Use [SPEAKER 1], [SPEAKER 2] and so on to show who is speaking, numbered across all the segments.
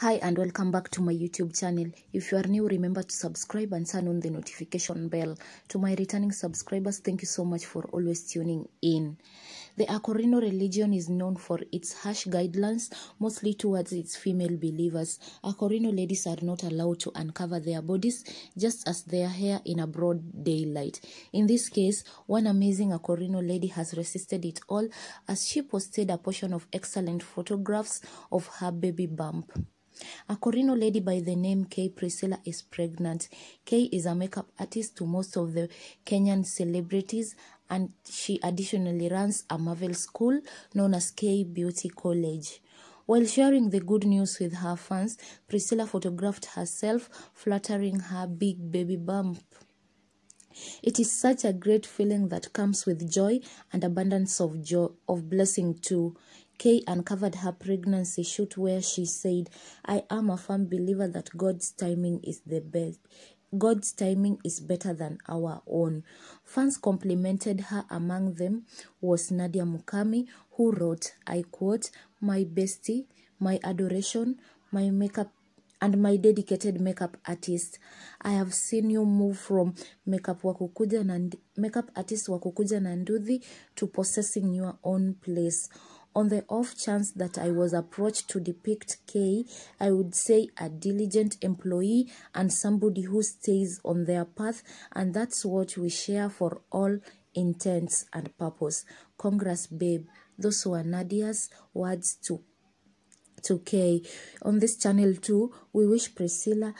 [SPEAKER 1] hi and welcome back to my youtube channel if you are new remember to subscribe and turn on the notification bell to my returning subscribers thank you so much for always tuning in the Akorino religion is known for its harsh guidelines, mostly towards its female believers. Akorino ladies are not allowed to uncover their bodies, just as their hair, in a broad daylight. In this case, one amazing Akorino lady has resisted it all as she posted a portion of excellent photographs of her baby bump. A Corino lady by the name Kay Priscilla is pregnant. Kay is a makeup artist to most of the Kenyan celebrities and she additionally runs a Marvel school known as K Beauty College. While sharing the good news with her fans, Priscilla photographed herself flattering her big baby bump. It is such a great feeling that comes with joy and abundance of joy of blessing too. Kay uncovered her pregnancy shoot where she said, I am a firm believer that God's timing is the best God's timing is better than our own. Fans complimented her. Among them was Nadia Mukami, who wrote, I quote, My bestie, my adoration, my makeup and my dedicated makeup artist i have seen you move from makeup wakukuja makeup artist wakukuja na nduthi to possessing your own place On the off chance that I was approached to depict K, I would say a diligent employee and somebody who stays on their path, and that's what we share for all intents and purpose. Congress, babe. Those were Nadia's words to, to Kay. On this channel too, we wish Priscilla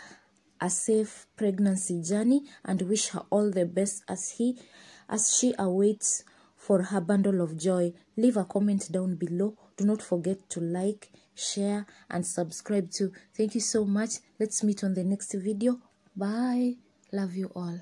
[SPEAKER 1] a safe pregnancy journey and wish her all the best as he as she awaits for her bundle of joy. Leave a comment down below. Do not forget to like, share, and subscribe too. Thank you so much. Let's meet on the next video. Bye. Love you all.